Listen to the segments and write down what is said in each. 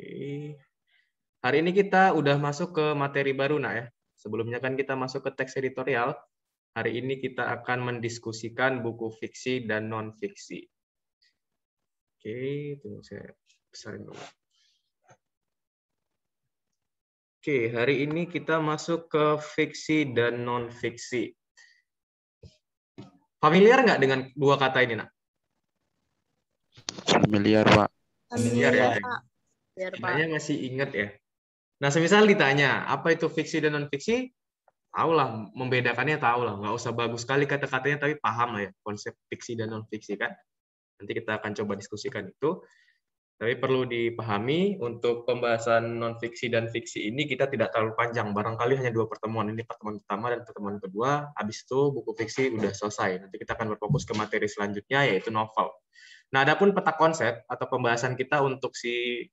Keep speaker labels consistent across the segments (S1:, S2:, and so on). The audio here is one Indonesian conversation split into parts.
S1: Oke. Hari ini kita udah masuk ke materi baru, nak ya. Sebelumnya kan kita masuk ke teks editorial. Hari ini kita akan mendiskusikan buku fiksi dan non-fiksi. Oke, tunggu saya besarin dulu. Oke, hari ini kita masuk ke fiksi dan non-fiksi. Familiar nggak dengan dua kata ini, nak? Familiar, Pak. Familiar, ya. Pak. Biar iya. masih ingat ya. Nah, semisal ditanya, apa itu fiksi dan non-fiksi? Tahu lah, membedakannya tahu lah. Nggak usah bagus sekali kata-katanya, tapi paham lah ya konsep fiksi dan non-fiksi kan. Nanti kita akan coba diskusikan itu. Tapi perlu dipahami untuk pembahasan non-fiksi dan fiksi ini kita tidak terlalu panjang. Barangkali hanya dua pertemuan. Ini pertemuan pertama dan pertemuan kedua. Habis itu buku fiksi udah selesai. Nanti kita akan berfokus ke materi selanjutnya yaitu novel. Nah, adapun peta konsep atau pembahasan kita untuk si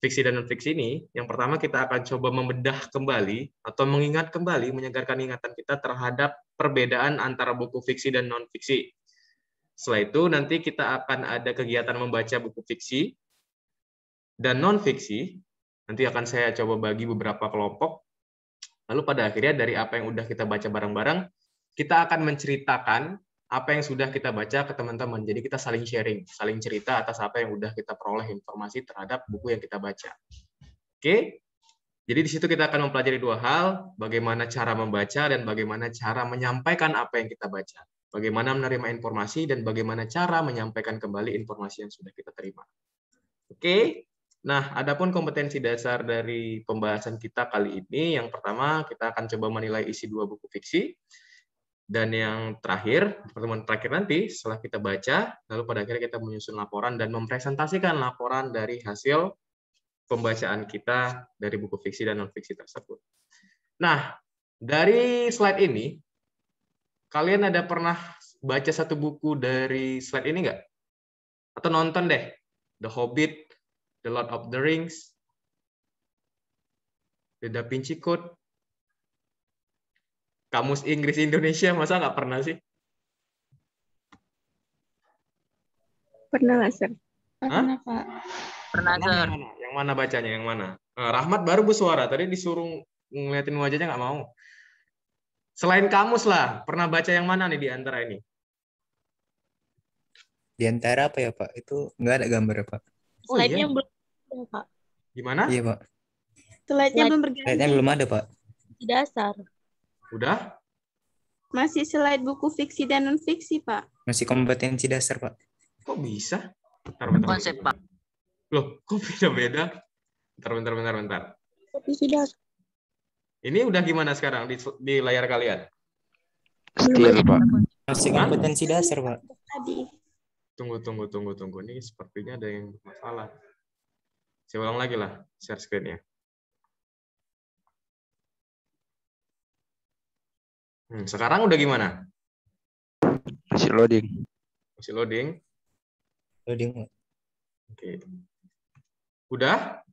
S1: fiksi dan non-fiksi ini, yang pertama kita akan coba membedah kembali atau mengingat kembali, menyegarkan ingatan kita terhadap perbedaan antara buku fiksi dan non-fiksi. Setelah itu nanti kita akan ada kegiatan membaca buku fiksi dan non-fiksi. Nanti akan saya coba bagi beberapa kelompok. Lalu pada akhirnya dari apa yang sudah kita baca bareng-bareng, kita akan menceritakan apa yang sudah kita baca ke teman-teman. Jadi kita saling sharing, saling cerita atas apa yang sudah kita peroleh informasi terhadap buku yang kita baca. Oke? Jadi di situ kita akan mempelajari dua hal, bagaimana cara membaca dan bagaimana cara menyampaikan apa yang kita baca. Bagaimana menerima informasi dan bagaimana cara menyampaikan kembali informasi yang sudah kita terima. Oke? Nah, adapun kompetensi dasar dari pembahasan kita kali ini, yang pertama kita akan coba menilai isi dua buku fiksi. Dan yang terakhir, pertemuan terakhir nanti setelah kita baca, lalu pada akhirnya kita menyusun laporan dan mempresentasikan laporan dari hasil pembacaan kita dari buku fiksi dan non-fiksi tersebut. Nah, dari slide ini, kalian ada pernah baca satu buku dari slide ini nggak? Atau nonton deh, The Hobbit, The Lord of the Rings, The Da Vinci Code, kamus Inggris Indonesia masa nggak pernah sih? Pernah lah, Sir. Pernah, Pak. Pernah, Sir. Yang mana? bacanya? Yang mana? Eh, Rahmat baru bersuara. Tadi disuruh ngeliatin wajahnya nggak mau. Selain kamus lah, pernah baca yang mana nih di antara ini? Di antara apa ya, Pak? Itu nggak ada gambar, ya, Pak. Oh, Slide-nya iya. belum, Pak. Gimana? Iya, Pak. Slide-nya belum berganti. Slide-nya belum ada, Pak. Di dasar. Udah? Masih selain buku fiksi dan non-fiksi, Pak. Masih kompetensi dasar, Pak. Kok bisa? Bentar, bentar, Konsep, Pak. Loh, kok beda-beda? Bentar, bentar, bentar, bentar. Kompetensi dasar. Ini udah gimana sekarang di, di layar kalian? Clear, Pak. Masih kompetensi dasar, Pak. Tadi. Tunggu, tunggu, tunggu, tunggu. Ini sepertinya ada yang bermasalah. Saya ulang lagi lah share screen-nya. Hmm, sekarang udah gimana? Masih loading. Masih loading. Loading. Oke. Okay. Udah?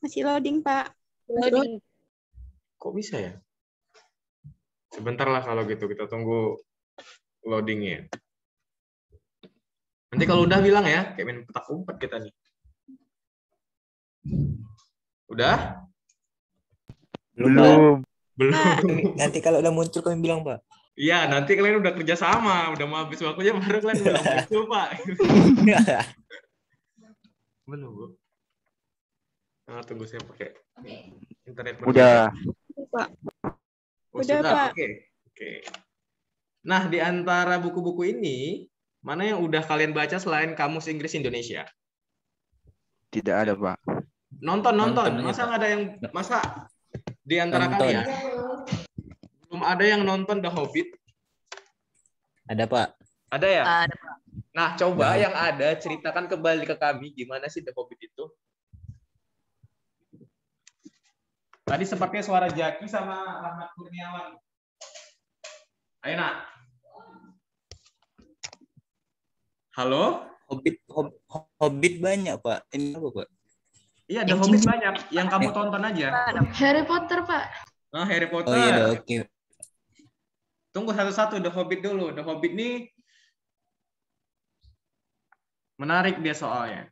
S1: Masih loading, Pak. Loading. Kok bisa ya? Sebentar lah kalau gitu kita tunggu loadingnya. Nanti kalau udah bilang ya, kayak main petak umpet kita nih. Udah? Belum. Belum. Nah, nanti kalau udah muncul kami bilang, Pak. Iya, nanti kalian udah kerja sama, udah mau habis waktunya baru kalian bilang muncul, Pak. Belum, Nah, tunggu saya pakai internet. Udah. Pak. Oh, udah, Pak. Oke. Oke. Nah, di antara buku-buku ini, mana yang udah kalian baca selain Kamus Inggris Indonesia? Tidak ada, Pak. Nonton, nonton. nonton masa nggak ada yang masa di antara nonton. kalian? ada yang nonton The Hobbit? Ada pak. Ada ya. Ada pak. Nah coba nah. yang ada ceritakan kembali ke kami gimana sih The Hobbit itu? Tadi sepertinya suara Jaki sama Rahmat Kurniawan. Ayo nak. Halo? Hobbit, hobbit, Hobbit banyak pak. Ini apa pak? Iya, The Hobbit banyak. Yang kamu eh. tonton aja. Harry Potter, Pak. Nah, Harry Potter. Oh iya, oke. Okay. Tunggu satu-satu The Hobbit dulu. The Hobbit nih menarik dia soalnya.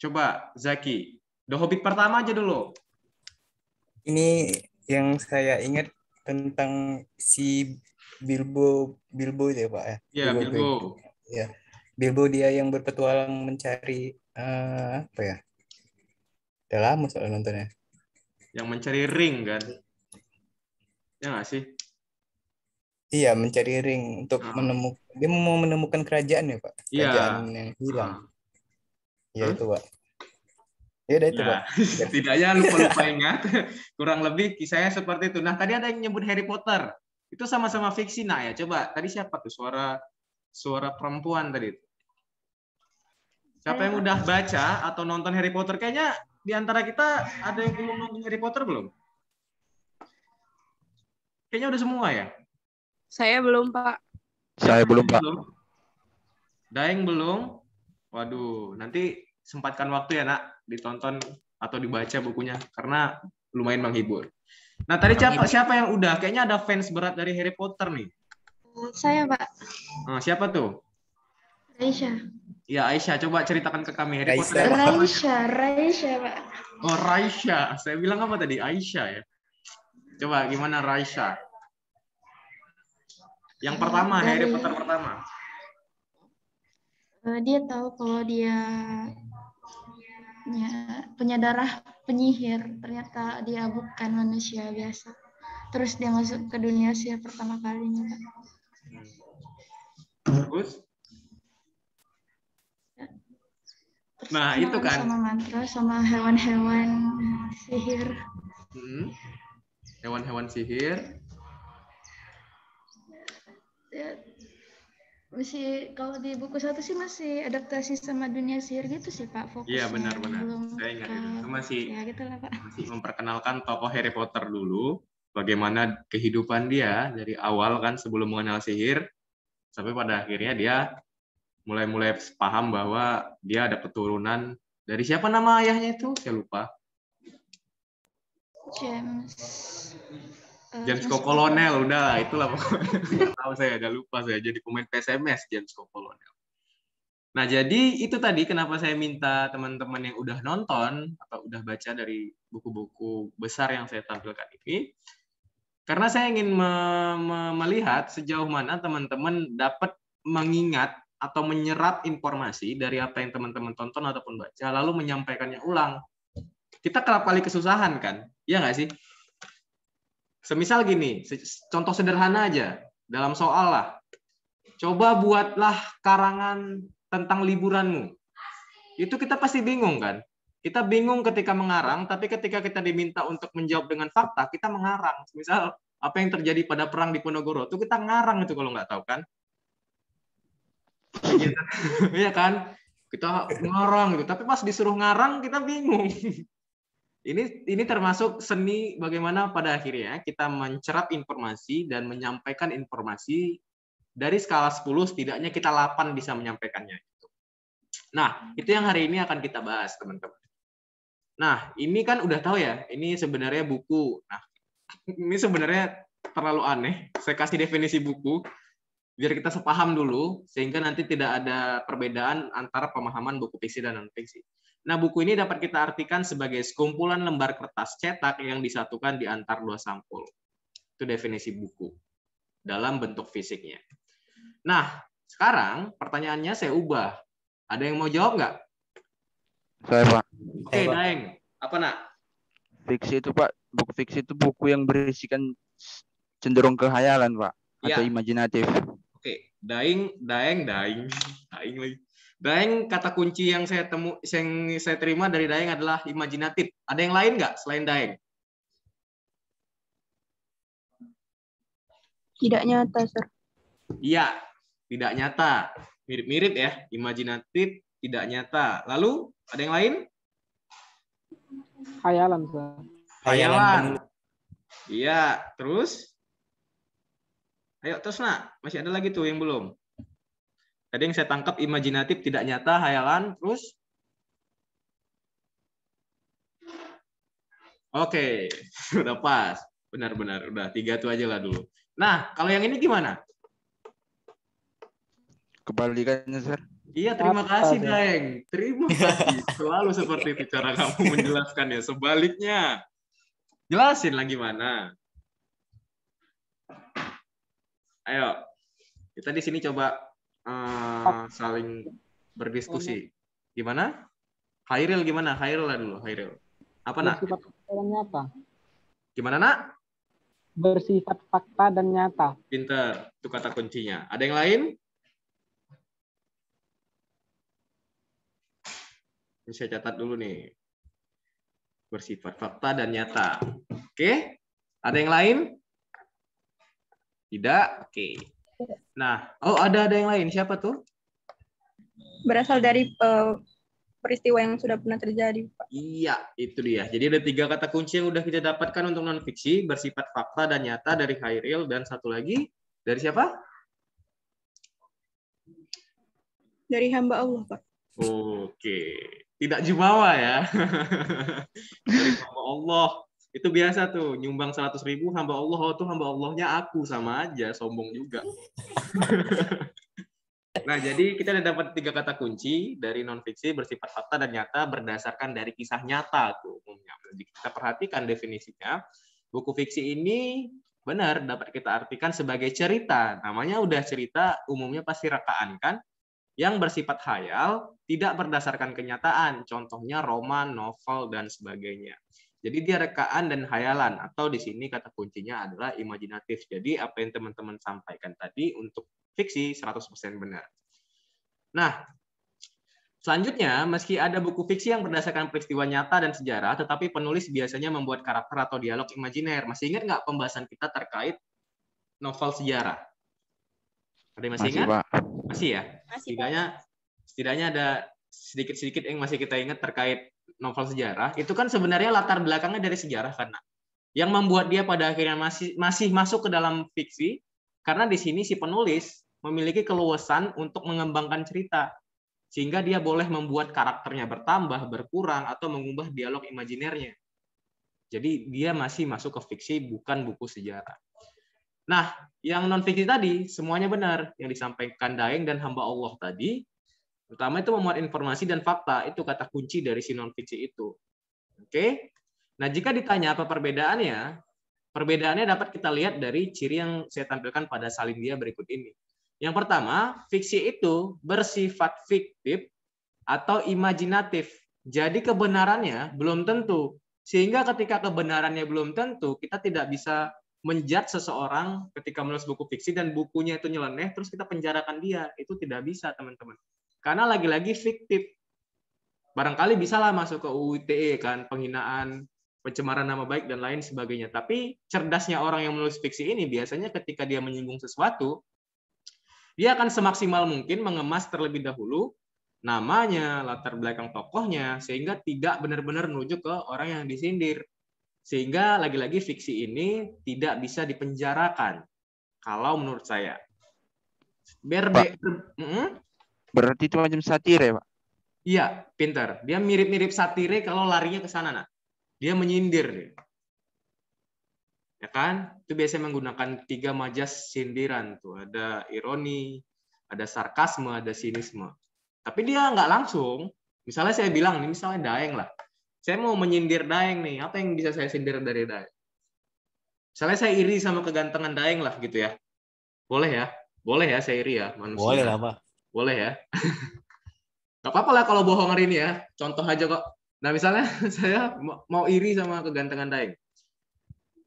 S1: Coba Zaki, The Hobbit pertama aja dulu. Ini yang saya ingat tentang si Bilbo Bilbo ya Pak ya. Iya, Bilbo. Bilbo. Ya. Bilbo dia yang berpetualang mencari uh, apa ya? Udah lama soal nontonnya. Yang mencari ring kan? Ya nggak sih? Iya, mencari ring untuk nah. menemukan dia mau menemukan kerajaan ya, Pak. Iya. Kerajaan ya. yang hilang. Iya hmm? itu, Pak. Ya udah itu, ya. Pak. ya. lupa-lupa ingat. Kurang lebih kisahnya seperti itu. Nah, tadi ada yang nyebut Harry Potter. Itu sama-sama fiksi, nah ya. Coba tadi siapa tuh suara suara perempuan tadi
S2: Siapa yang udah baca
S1: atau nonton Harry Potter? Kayaknya di antara kita ada yang belum nonton Harry Potter belum? Kayaknya udah semua ya. Saya belum, Pak. Saya belum, Pak. Daeng belum. Waduh, nanti sempatkan waktu ya, Nak, ditonton atau dibaca bukunya karena lumayan menghibur. Nah, tadi siapa, siapa yang udah? Kayaknya ada fans berat dari Harry Potter nih. Oh, saya, Pak. Nah, siapa tuh? Aisyah. Ya, Aisyah. Coba ceritakan ke kami Harry Potter. Raisya, Raisya, Pak. Oh, Raisya. Saya bilang apa tadi? Aisyah ya. Coba gimana Raisha? Yang pertama, dari, nah, Harry iya. Potter pertama. Uh, dia tahu kalau dia ya, punya darah penyihir. Ternyata dia bukan manusia biasa. Terus dia masuk ke dunia sihir pertama kalinya, Kak. Hmm. Terus? Nah, nah, itu kan. Sama mantra, sama hewan-hewan sihir. Hmm. Hewan-hewan sihir ya, masih kalau di buku satu sih masih adaptasi sama dunia sihir gitu sih Pak fokusnya. Iya benar-benar. Saya ingat ke... itu. masih ya, gitu Pak. masih memperkenalkan tokoh Harry Potter dulu bagaimana kehidupan dia dari awal kan sebelum mengenal sihir sampai pada akhirnya dia mulai-mulai paham bahwa dia ada keturunan dari siapa nama ayahnya itu saya lupa. James. Eh, Jansko Kolonel udah itulah pokoknya tahu saya ada lupa saya jadi pemain PSMS Jansko Kolonel. Nah jadi itu tadi kenapa saya minta teman-teman yang udah nonton atau udah baca dari buku-buku besar yang saya tampilkan ini, karena saya ingin me me melihat sejauh mana teman-teman dapat mengingat atau menyerap informasi dari apa yang teman-teman tonton ataupun baca lalu menyampaikannya ulang. Kita kerap kali kesusahan kan, ya nggak sih? Semisal gini, contoh sederhana aja dalam soal lah. Coba buatlah karangan tentang liburanmu. Itu kita pasti bingung kan? Kita bingung ketika mengarang, tapi ketika kita diminta untuk menjawab dengan fakta, kita mengarang. Misal apa yang terjadi pada perang di Ponorogo itu kita ngarang itu kalau nggak tahu kan? Iya kan? Kita ngarang gitu, tapi pas disuruh ngarang kita bingung. Ini ini termasuk seni bagaimana pada akhirnya kita mencerap informasi dan menyampaikan informasi dari skala 10 setidaknya kita 8 bisa menyampaikannya. Gitu. Nah, itu yang hari ini akan kita bahas, teman-teman. Nah, ini kan udah tahu ya, ini sebenarnya buku. Nah, ini sebenarnya terlalu aneh. Saya kasih definisi buku biar kita sepaham dulu sehingga nanti tidak ada perbedaan antara pemahaman buku fiksi dan non fiksi. Nah, buku ini dapat kita artikan sebagai sekumpulan lembar kertas cetak yang disatukan di antar dua sampul. Itu definisi buku dalam bentuk fisiknya. Nah, sekarang pertanyaannya saya ubah. Ada yang mau jawab nggak? Saya, Pak. Oke, okay, Daeng. Apa, nak? Fiksi itu, Pak. Buku fiksi itu buku yang berisikan cenderung kehayalan, Pak. Ya. Atau imajinatif. Oke, okay. Daeng, Daeng, Daeng. Daeng lagi. Daeng kata kunci yang saya temu yang saya terima dari Daeng adalah imajinatif. Ada yang lain nggak selain Daeng? Tidak nyata, Sir. Iya, tidak nyata. Mirip-mirip ya, imajinatif, tidak nyata. Lalu ada yang lain? Hayalan, Sir. Hayalan. Iya, terus? Ayo terus nak, masih ada lagi tuh yang belum. Tadi yang saya tangkap imajinatif tidak nyata, hayalan, terus Oke, okay. udah pas. Benar-benar, udah tiga itu aja lah dulu. Nah, kalau yang ini gimana? Kebalikannya, Sir. Iya, terima Apa kasih, Daeng. Terima kasih. Selalu seperti itu cara kamu menjelaskan ya. Sebaliknya. Jelasin lah gimana. Ayo. Kita di sini coba Eh, oh. saling berdiskusi. Gimana? Hairil gimana? Hairil lah dulu, Hairil. Apa nak? Bersifat fakta dan nyata. Gimana nak? Bersifat fakta dan nyata. Pinter, itu kata kuncinya. Ada yang lain? Ini saya catat dulu nih. Bersifat fakta dan nyata. Oke? Ada yang lain? Tidak? Oke. Nah, oh ada ada yang lain. Siapa tuh? Berasal dari uh, peristiwa yang sudah pernah terjadi, Pak. Iya, itu dia. Jadi ada tiga kata kunci yang sudah kita dapatkan untuk fiksi bersifat fakta dan nyata dari Khairil dan satu lagi dari siapa? Dari hamba Allah, Pak. Oke, tidak jumawa ya. dari hamba Allah itu biasa tuh nyumbang seratus ribu hamba Allah oh, tuh hamba Allahnya aku sama aja sombong juga nah jadi kita udah dapat tiga kata kunci dari non fiksi bersifat fakta dan nyata berdasarkan dari kisah nyata tuh umumnya jadi kita perhatikan definisinya buku fiksi ini benar dapat kita artikan sebagai cerita namanya udah cerita umumnya pasti rekaan kan yang bersifat hayal tidak berdasarkan kenyataan contohnya roman novel dan sebagainya jadi dia rekaan dan khayalan atau di sini kata kuncinya adalah imajinatif. Jadi apa yang teman-teman sampaikan tadi untuk fiksi 100% benar. Nah, Selanjutnya, meski ada buku fiksi yang berdasarkan peristiwa nyata dan sejarah, tetapi penulis biasanya membuat karakter atau dialog imajiner. Masih ingat nggak pembahasan kita terkait novel sejarah? Ada masih, masih ingat? Pak. Masih ya? Masih, setidaknya, setidaknya ada sedikit-sedikit yang masih kita ingat terkait novel sejarah itu kan sebenarnya latar belakangnya dari sejarah karena yang membuat dia pada akhirnya masih masih masuk ke dalam fiksi karena di sini si penulis memiliki keluasan untuk mengembangkan cerita sehingga dia boleh membuat karakternya bertambah, berkurang atau mengubah dialog imajinernya. Jadi dia masih masuk ke fiksi bukan buku sejarah. Nah, yang non fiksi tadi semuanya benar yang disampaikan Daeng dan hamba Allah tadi Utama itu memuat informasi dan fakta, itu kata kunci dari si non fiksi itu. Oke. Nah, jika ditanya apa perbedaannya, perbedaannya dapat kita lihat dari ciri yang saya tampilkan pada salin dia berikut ini. Yang pertama, fiksi itu bersifat fiktif atau imajinatif. Jadi kebenarannya belum tentu. Sehingga ketika kebenarannya belum tentu, kita tidak bisa menjat seseorang ketika menulis buku fiksi dan bukunya itu nyeleneh, terus kita penjarakan dia. Itu tidak bisa, teman-teman. Karena lagi-lagi fiktif. Barangkali bisa lah masuk ke UITE kan, penghinaan, pencemaran nama baik dan lain sebagainya. Tapi cerdasnya orang yang menulis fiksi ini biasanya ketika dia menyinggung sesuatu, dia akan semaksimal mungkin mengemas terlebih dahulu namanya, latar belakang tokohnya, sehingga tidak benar-benar menuju ke orang yang disindir. Sehingga lagi-lagi fiksi ini tidak bisa dipenjarakan, kalau menurut saya. Berbe Pak, mm-hmm. Berarti itu macam satire, Pak. Iya, pintar. Dia mirip-mirip satire kalau larinya ke sana, nak. Dia menyindir. Ya kan? Itu biasanya menggunakan tiga majas sindiran tuh. Ada ironi, ada sarkasme, ada sinisme. Tapi dia nggak langsung. Misalnya saya bilang, ini misalnya Daeng lah. Saya mau menyindir Daeng nih. Apa yang bisa saya sindir dari Daeng? Misalnya saya iri sama kegantengan Daeng lah gitu ya. Boleh ya? Boleh ya saya iri ya manusia. Boleh lah, Pak. Boleh ya? Gak apa-apa lah kalau bohong hari ini ya. Contoh aja kok. Nah misalnya saya mau iri sama kegantengan Daeng.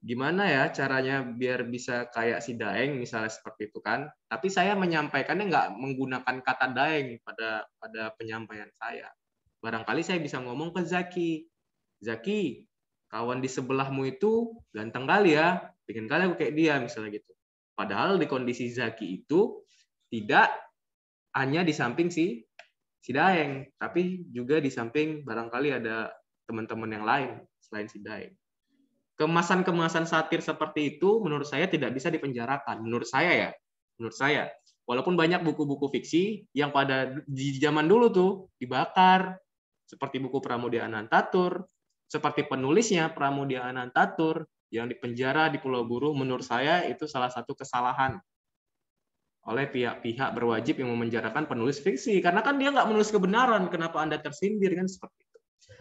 S1: Gimana ya caranya biar bisa kayak si Daeng misalnya seperti itu kan? Tapi saya menyampaikannya nggak menggunakan kata Daeng pada pada penyampaian saya. Barangkali saya bisa ngomong ke Zaki. Zaki, kawan di sebelahmu itu ganteng kali ya. Bikin kali aku kayak dia misalnya gitu. Padahal di kondisi Zaki itu tidak hanya di samping si si Daeng, tapi juga di samping barangkali ada teman-teman yang lain selain si Daeng. Kemasan-kemasan satir seperti itu menurut saya tidak bisa dipenjarakan. Menurut saya ya, menurut saya. Walaupun banyak buku-buku fiksi yang pada di zaman dulu tuh dibakar, seperti buku Pramudia Anantatur, seperti penulisnya Pramudia Anantatur yang dipenjara di Pulau Buru, menurut saya itu salah satu kesalahan oleh pihak-pihak berwajib yang memenjarakan penulis fiksi karena kan dia nggak menulis kebenaran kenapa anda tersindir kan seperti itu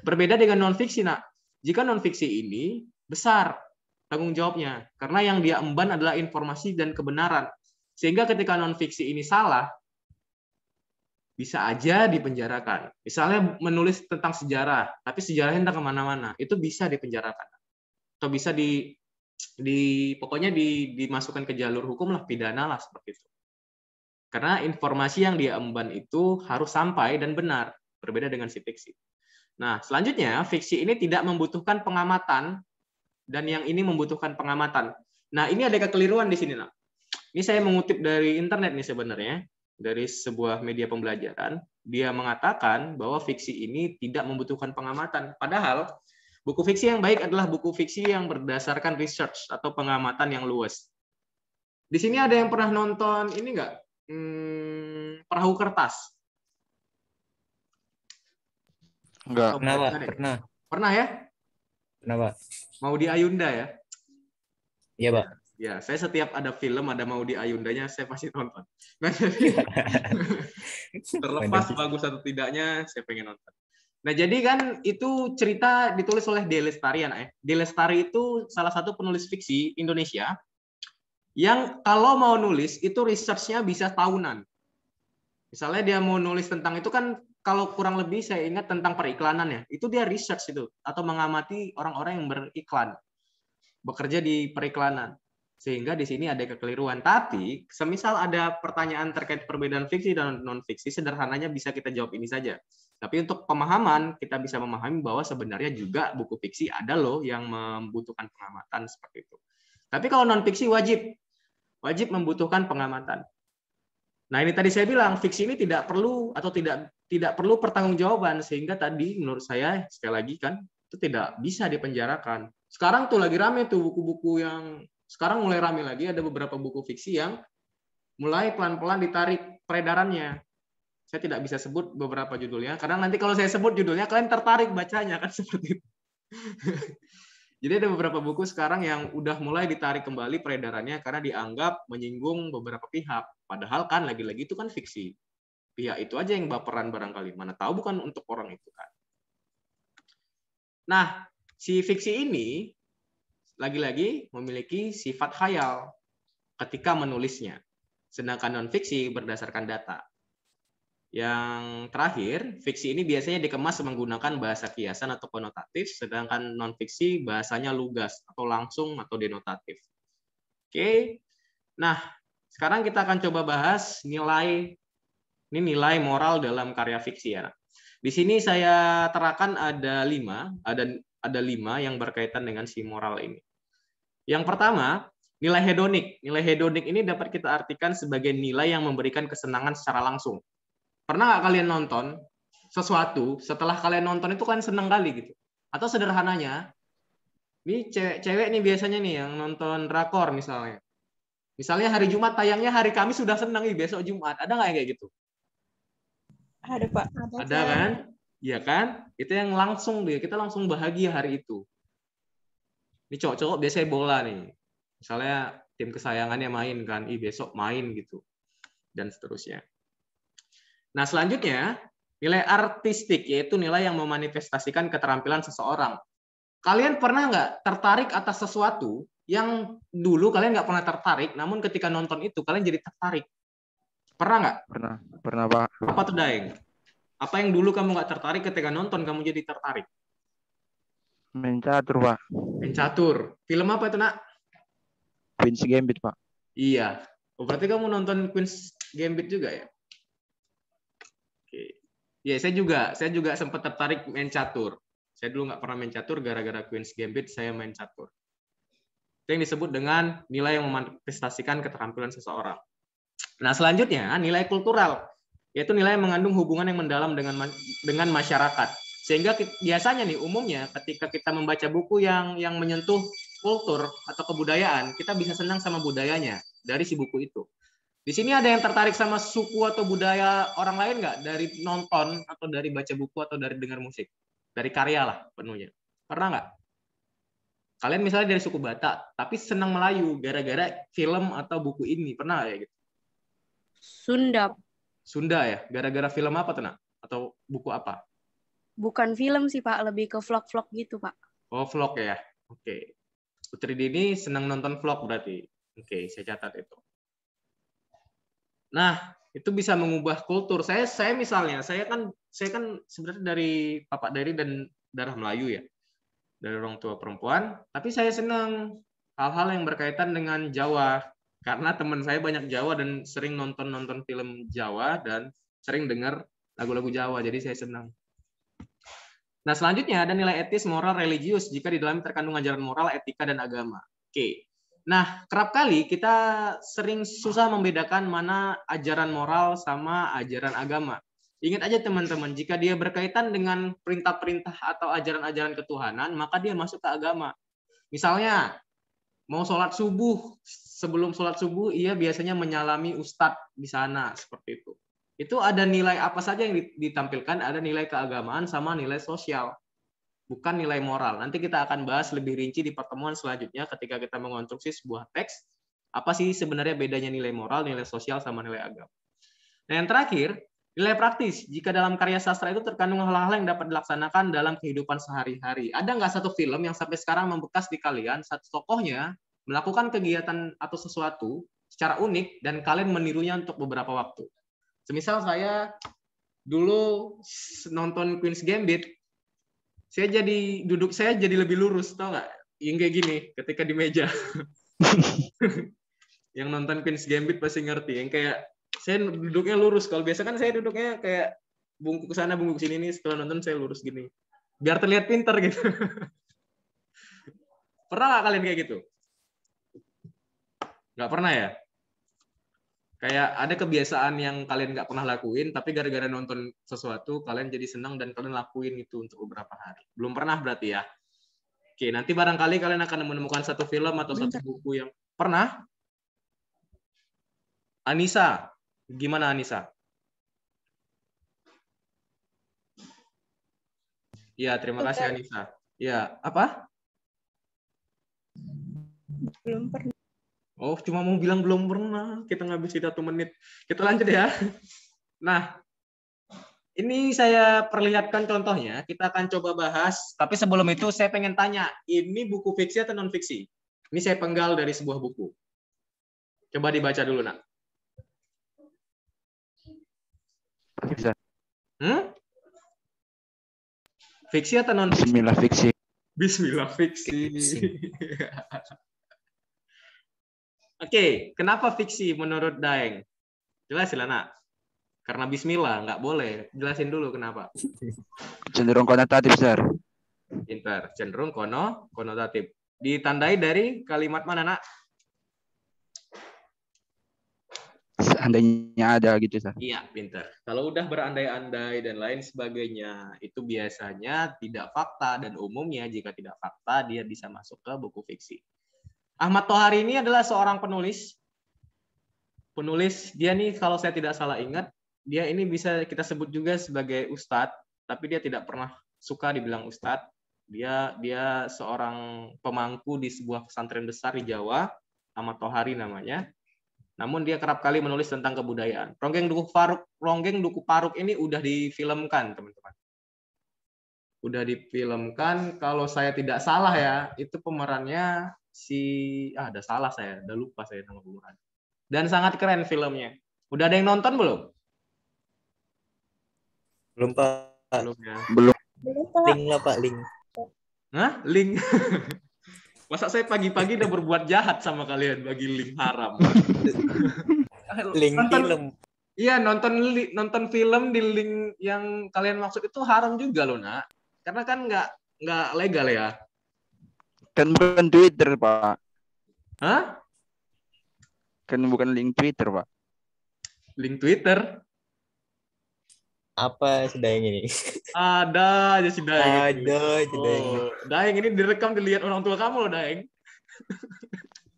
S1: berbeda dengan non fiksi nak jika non fiksi ini besar tanggung jawabnya karena yang dia emban adalah informasi dan kebenaran sehingga ketika non fiksi ini salah bisa aja dipenjarakan misalnya menulis tentang sejarah tapi sejarahnya tentang kemana-mana itu bisa dipenjarakan atau bisa di di pokoknya di, dimasukkan ke jalur hukum lah pidana lah seperti itu karena informasi yang dia emban itu harus sampai dan benar, berbeda dengan si fiksi. Nah, selanjutnya fiksi ini tidak membutuhkan pengamatan dan yang ini membutuhkan pengamatan. Nah, ini ada kekeliruan di sini, nak. Ini saya mengutip dari internet nih sebenarnya, dari sebuah media pembelajaran. Dia mengatakan bahwa fiksi ini tidak membutuhkan pengamatan. Padahal Buku fiksi yang baik adalah buku fiksi yang berdasarkan research atau pengamatan yang luas. Di sini ada yang pernah nonton ini nggak? hmm, perahu kertas? Enggak. Pernah, Pak. Pernah. Pernah ya? Pernah, Pak. Mau di Ayunda ya? Iya, Pak. Ya, saya setiap ada film ada mau di Ayundanya saya pasti nonton. Nah, jadi terlepas bagus atau tidaknya saya pengen nonton. Nah, jadi kan itu cerita ditulis oleh Delestarian eh. Delestari itu salah satu penulis fiksi Indonesia yang kalau mau nulis itu researchnya bisa tahunan. Misalnya dia mau nulis tentang itu kan kalau kurang lebih saya ingat tentang periklanan ya, itu dia research itu atau mengamati orang-orang yang beriklan, bekerja di periklanan. Sehingga di sini ada kekeliruan. Tapi semisal ada pertanyaan terkait perbedaan fiksi dan non fiksi, sederhananya bisa kita jawab ini saja. Tapi untuk pemahaman kita bisa memahami bahwa sebenarnya juga buku fiksi ada loh yang membutuhkan pengamatan seperti itu. Tapi kalau non fiksi wajib wajib membutuhkan pengamatan. Nah, ini tadi saya bilang fiksi ini tidak perlu atau tidak tidak perlu pertanggungjawaban sehingga tadi menurut saya sekali lagi kan itu tidak bisa dipenjarakan. Sekarang tuh lagi rame tuh buku-buku yang sekarang mulai rame lagi ada beberapa buku fiksi yang mulai pelan-pelan ditarik peredarannya. Saya tidak bisa sebut beberapa judulnya. karena nanti kalau saya sebut judulnya kalian tertarik bacanya kan seperti itu. Jadi ada beberapa buku sekarang yang udah mulai ditarik kembali peredarannya karena dianggap menyinggung beberapa pihak. Padahal kan lagi-lagi itu kan fiksi. Pihak itu aja yang baperan barangkali. Mana tahu bukan untuk orang itu kan. Nah, si fiksi ini lagi-lagi memiliki sifat khayal ketika menulisnya. Sedangkan non-fiksi berdasarkan data. Yang terakhir, fiksi ini biasanya dikemas menggunakan bahasa kiasan atau konotatif, sedangkan non-fiksi bahasanya lugas atau langsung atau denotatif. Oke, nah sekarang kita akan coba bahas nilai ini nilai moral dalam karya fiksi ya. Di sini saya terakan ada lima, ada ada lima yang berkaitan dengan si moral ini. Yang pertama, nilai hedonik. Nilai hedonik ini dapat kita artikan sebagai nilai yang memberikan kesenangan secara langsung Pernah nggak kalian nonton sesuatu setelah kalian nonton itu kalian seneng kali gitu? Atau sederhananya, ini cewek-cewek nih biasanya nih yang nonton rakor misalnya. Misalnya hari Jumat tayangnya hari Kamis sudah seneng nih besok Jumat. Ada nggak yang kayak gitu? Ada pak. Ada, ada kan? Iya kan? Itu yang langsung dia kita langsung bahagia hari itu. Ini cowok-cowok biasanya bola nih. Misalnya tim kesayangannya main kan, i besok main gitu dan seterusnya. Nah, selanjutnya nilai artistik yaitu nilai yang memanifestasikan keterampilan seseorang. Kalian pernah nggak tertarik atas sesuatu yang dulu kalian nggak pernah tertarik, namun ketika nonton itu kalian jadi tertarik? Pernah nggak? Pernah, pernah pak. Apa tuh Daeng? Apa yang dulu kamu nggak tertarik ketika nonton kamu jadi tertarik? Main catur pak. Main catur. Film apa itu nak? Queen's Gambit pak. Iya. Oh, berarti kamu nonton Queen's Gambit juga ya? Ya, saya juga, saya juga sempat tertarik main catur. Saya dulu nggak pernah main catur, gara-gara Queen's Gambit saya main catur. Itu yang disebut dengan nilai yang memanifestasikan keterampilan seseorang. Nah, selanjutnya nilai kultural, yaitu nilai yang mengandung hubungan yang mendalam dengan dengan masyarakat. Sehingga biasanya nih umumnya ketika kita membaca buku yang yang menyentuh kultur atau kebudayaan, kita bisa senang sama budayanya dari si buku itu. Di sini ada yang tertarik sama suku atau budaya orang lain nggak dari nonton atau dari baca buku atau dari dengar musik? Dari karya lah penuhnya. Pernah nggak? Kalian misalnya dari suku Batak, tapi senang Melayu gara-gara film atau buku ini. Pernah ya gitu? Sunda. Sunda ya? Gara-gara film apa tuh, Atau buku apa? Bukan film sih, Pak. Lebih ke vlog-vlog gitu, Pak. Oh, vlog ya? Oke. Okay. Putri Dini senang nonton vlog berarti? Oke, okay, saya catat itu. Nah, itu bisa mengubah kultur. Saya saya misalnya, saya kan saya kan sebenarnya dari bapak dari dan darah Melayu ya. Dari orang tua perempuan, tapi saya senang hal-hal yang berkaitan dengan Jawa karena teman saya banyak Jawa dan sering nonton-nonton film Jawa dan sering dengar lagu-lagu Jawa, jadi saya senang. Nah, selanjutnya ada nilai etis, moral, religius jika di dalam terkandung ajaran moral, etika, dan agama. Oke, Nah, kerap kali kita sering susah membedakan mana ajaran moral sama ajaran agama. Ingat aja teman-teman, jika dia berkaitan dengan perintah-perintah atau ajaran-ajaran ketuhanan, maka dia masuk ke agama. Misalnya, mau sholat subuh, sebelum sholat subuh ia biasanya menyalami ustadz di sana, seperti itu. Itu ada nilai apa saja yang ditampilkan, ada nilai keagamaan sama nilai sosial bukan nilai moral. Nanti kita akan bahas lebih rinci di pertemuan selanjutnya ketika kita mengonstruksi sebuah teks, apa sih sebenarnya bedanya nilai moral, nilai sosial, sama nilai agama. Nah, yang terakhir, nilai praktis. Jika dalam karya sastra itu terkandung hal-hal yang dapat dilaksanakan dalam kehidupan sehari-hari. Ada nggak satu film yang sampai sekarang membekas di kalian, satu tokohnya melakukan kegiatan atau sesuatu secara unik dan kalian menirunya untuk beberapa waktu. Semisal saya dulu nonton Queen's Gambit, saya jadi duduk saya jadi lebih lurus tau nggak yang kayak gini ketika di meja yang nonton Queen's Gambit pasti ngerti yang kayak saya duduknya lurus kalau biasa kan saya duduknya kayak bungkuk sana bungkuk sini nih setelah nonton saya lurus gini biar terlihat pinter gitu pernah nggak kalian kayak gitu nggak pernah ya kayak ada kebiasaan yang kalian nggak pernah lakuin tapi gara-gara nonton sesuatu kalian jadi senang dan kalian lakuin itu untuk beberapa hari belum pernah berarti ya oke nanti barangkali kalian akan menemukan satu film atau Bentar. satu buku yang pernah Anissa gimana Anissa ya terima Bentar. kasih Anissa ya apa belum pernah Oh, cuma mau bilang belum pernah. Kita bisa satu menit. Kita lanjut ya. Nah, ini saya perlihatkan contohnya. Kita akan coba bahas. Tapi sebelum itu saya pengen tanya, ini buku fiksi atau non fiksi? Ini saya penggal dari sebuah buku. Coba dibaca dulu, nak. Bisa. Hmm? Fiksi atau non fiksi? Bismillah fiksi. Bismillah fiksi. Oke, kenapa fiksi menurut Daeng? Jelas sih nak. Karena bismillah, nggak boleh. Jelasin dulu kenapa. Cenderung konotatif, Sir. Pintar. Cenderung kono, konotatif. Ditandai dari kalimat mana, nak? Seandainya ada gitu, Sir. Iya, pintar. Kalau udah berandai-andai dan lain sebagainya, itu biasanya tidak fakta. Dan umumnya, jika tidak fakta, dia bisa masuk ke buku fiksi. Ahmad Tohari ini adalah seorang penulis. Penulis, dia nih kalau saya tidak salah ingat, dia ini bisa kita sebut juga sebagai ustadz, tapi dia tidak pernah suka dibilang ustadz. Dia dia seorang pemangku di sebuah pesantren besar di Jawa, Ahmad Tohari namanya. Namun dia kerap kali menulis tentang kebudayaan. Ronggeng Duku Faruk, Ronggeng Duku Paruk ini udah difilmkan, teman-teman udah difilmkan kalau saya tidak salah ya itu pemerannya si ah ada salah saya, udah lupa saya nama kelurahan. Dan sangat keren filmnya. Udah ada yang nonton belum? Belum Pak. Belum ya. Belum. Link lah Pak, link. Hah? Link. Masa saya pagi-pagi udah berbuat jahat sama kalian bagi link haram. link nonton, film. Iya, nonton li, nonton film di link yang kalian maksud itu haram juga loh, Nak. Karena kan nggak nggak legal ya. Kan bukan Twitter, Pak. Hah? Kan bukan link Twitter, Pak. Link Twitter? Apa si ini? Ada aja si Ada si Dayang. Oh, Dayang ini direkam dilihat orang tua kamu loh, Dayang.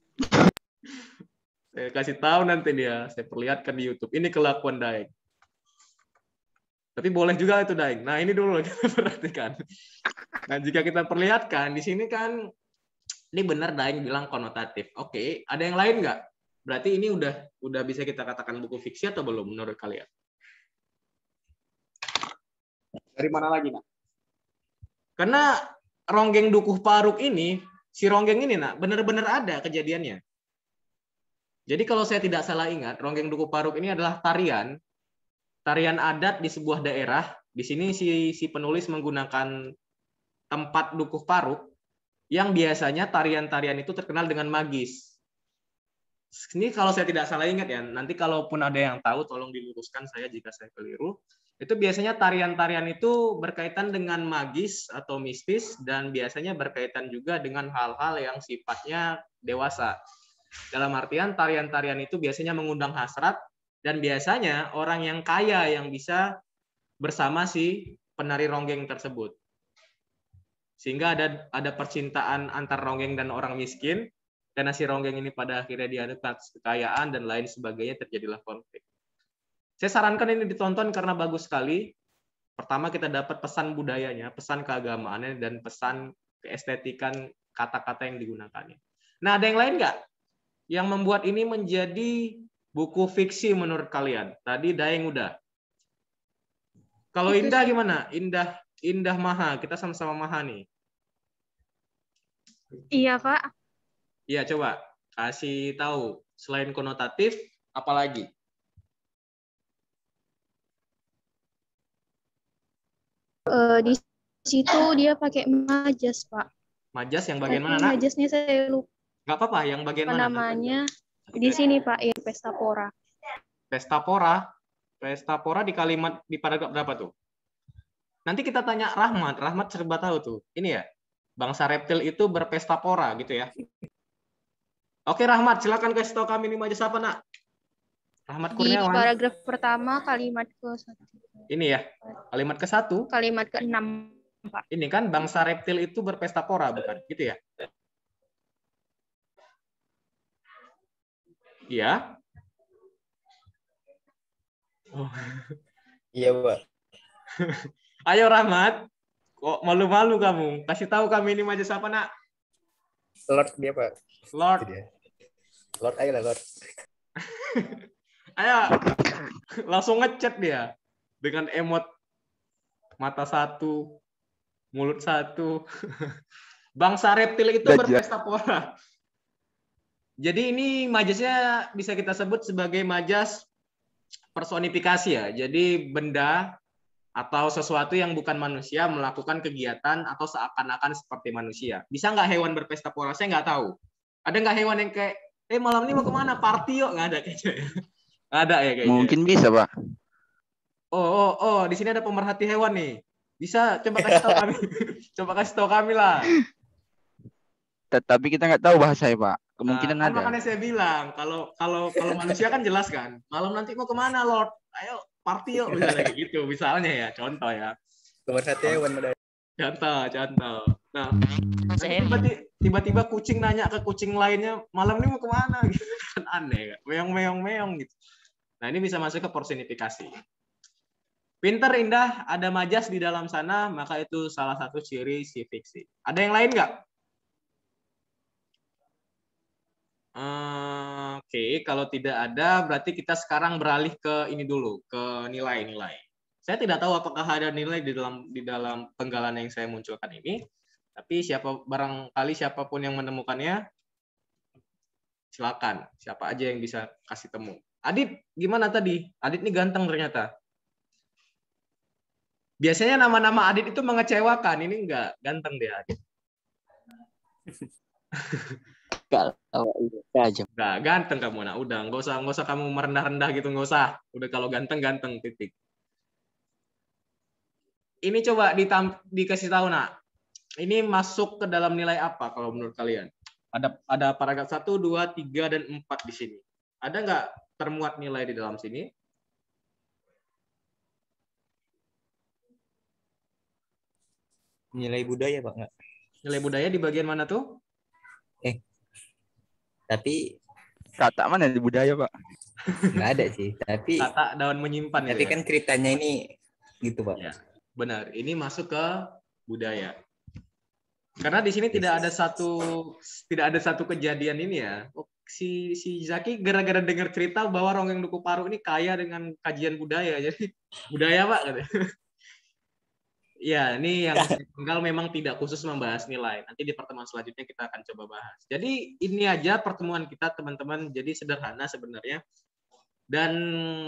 S1: saya kasih tahu nanti dia, saya perlihatkan di YouTube. Ini kelakuan Daeng. Tapi boleh juga itu daeng. Nah ini dulu kita perhatikan. Nah jika kita perlihatkan di sini kan ini benar Daeng bilang konotatif. Oke, okay. ada yang lain nggak? Berarti ini udah udah bisa kita katakan buku fiksi atau belum menurut kalian? Dari mana lagi, nak? Karena ronggeng dukuh paruk ini, si ronggeng ini, nak, benar-benar ada kejadiannya. Jadi kalau saya tidak salah ingat, ronggeng dukuh paruk ini adalah tarian, tarian adat di sebuah daerah. Di sini si si penulis menggunakan tempat dukuh paruk yang biasanya tarian-tarian itu terkenal dengan magis. Ini kalau saya tidak salah ingat ya, nanti kalaupun ada yang tahu tolong diluruskan saya jika saya keliru. Itu biasanya tarian-tarian itu berkaitan dengan magis atau mistis dan biasanya berkaitan juga dengan hal-hal yang sifatnya dewasa. Dalam artian tarian-tarian itu biasanya mengundang hasrat dan biasanya orang yang kaya yang bisa bersama si penari ronggeng tersebut sehingga ada ada percintaan antar ronggeng dan orang miskin karena si ronggeng ini pada akhirnya diadukan kekayaan dan lain sebagainya terjadilah konflik. Saya sarankan ini ditonton karena bagus sekali. Pertama kita dapat pesan budayanya, pesan keagamaannya dan pesan keestetikan kata-kata yang digunakannya. Nah, ada yang lain nggak yang membuat ini menjadi buku fiksi menurut kalian? Tadi Daeng udah. Kalau Indah gimana? Indah Indah Maha. Kita sama-sama Maha nih. Iya, Pak. Iya, coba kasih tahu selain konotatif apa lagi? Uh, di situ dia pakai majas, Pak. Majas yang bagian mana, Nak? Majasnya saya lupa. Gak apa-apa, yang bagian mana? Namanya di sini, Pak, ya Pesta Pesta Pora. pora, pesta pora di kalimat di paragraf berapa tuh? Nanti kita tanya Rahmat, Rahmat serba tahu tuh. Ini ya, bangsa reptil itu berpesta pora gitu ya. Oke Rahmat, silakan ke tahu kami ini majelis siapa nak? Rahmat Kurniawan. Di paragraf pertama kalimat ke satu. Ini ya, kalimat ke satu. Kalimat ke enam. Pak. Ini kan bangsa reptil itu berpesta pora bukan? Gitu ya? Iya. Oh. Iya, Pak. Ayo Rahmat, kok malu-malu kamu? Kasih tahu kami ini majelis apa nak? Lord dia pak. Lord. Lord ayo lah Lord. ayo langsung ngechat dia dengan emot mata satu, mulut satu. Bangsa reptil itu berpesta pora. Jadi ini majasnya bisa kita sebut sebagai majas personifikasi ya. Jadi benda atau sesuatu yang bukan manusia melakukan kegiatan atau seakan-akan seperti manusia. Bisa nggak hewan berpesta pora? Saya nggak tahu. Ada nggak hewan yang kayak, eh malam ini mau kemana? Party yuk? Nggak ada kayaknya. Nggak ada ya kayaknya. Mungkin bisa, Pak. Oh, oh, oh, di sini ada pemerhati hewan nih. Bisa, coba kasih tahu kami. coba kasih tahu kami lah. Tapi kita nggak tahu bahasanya, Pak. Kemungkinan nah, ada. Makanya saya bilang, kalau kalau kalau manusia kan jelas kan. Malam nanti mau kemana, Lord? Ayo party yuk misalnya kayak gitu misalnya ya contoh ya nomor satu ya contoh contoh nah tiba-tiba kucing nanya ke kucing lainnya malam ini mau kemana gitu kan aneh ya. meong meong meong gitu nah ini bisa masuk ke personifikasi Pinter indah, ada majas di dalam sana, maka itu salah satu ciri si fiksi. Ada yang lain nggak? Oke, okay. kalau tidak ada berarti kita sekarang beralih ke ini dulu, ke nilai-nilai. Saya tidak tahu apakah ada nilai di dalam di dalam penggalan yang saya munculkan ini, tapi siapa barangkali siapapun yang menemukannya silakan, siapa aja yang bisa kasih temu. Adit, gimana tadi? Adit ini ganteng ternyata. Biasanya nama-nama Adit itu mengecewakan, ini enggak, ganteng dia kalau iya, iya aja. Nah, ganteng kamu nak. Udah, nggak usah nggak usah kamu merendah-rendah gitu, nggak usah. Udah kalau ganteng ganteng titik. Ini coba ditam dikasih tahu nak. Ini masuk ke dalam nilai apa kalau menurut kalian? Ada ada paragraf satu, dua, tiga dan empat di sini. Ada nggak termuat nilai di dalam sini? Nilai budaya, Pak, nggak? Nilai budaya di bagian mana tuh? tapi kata mana di budaya pak nggak ada sih tapi kata daun menyimpan tapi gitu kan ya, kan ceritanya ini gitu pak ya, benar ini masuk ke budaya karena di sini tidak ada satu tidak ada satu kejadian ini ya oh, si si Zaki gara-gara dengar cerita bahwa Ronggeng Duku Paru ini kaya dengan kajian budaya jadi budaya pak Ya, ini yang ya. tunggal memang tidak khusus membahas nilai. Nanti di pertemuan selanjutnya kita akan coba bahas. Jadi ini aja pertemuan kita teman-teman. Jadi sederhana sebenarnya. Dan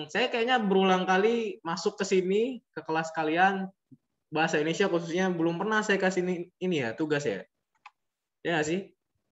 S1: saya kayaknya berulang kali masuk ke sini ke kelas kalian bahasa Indonesia khususnya belum pernah saya kasih ini, ini ya tugas ya. Ya sih.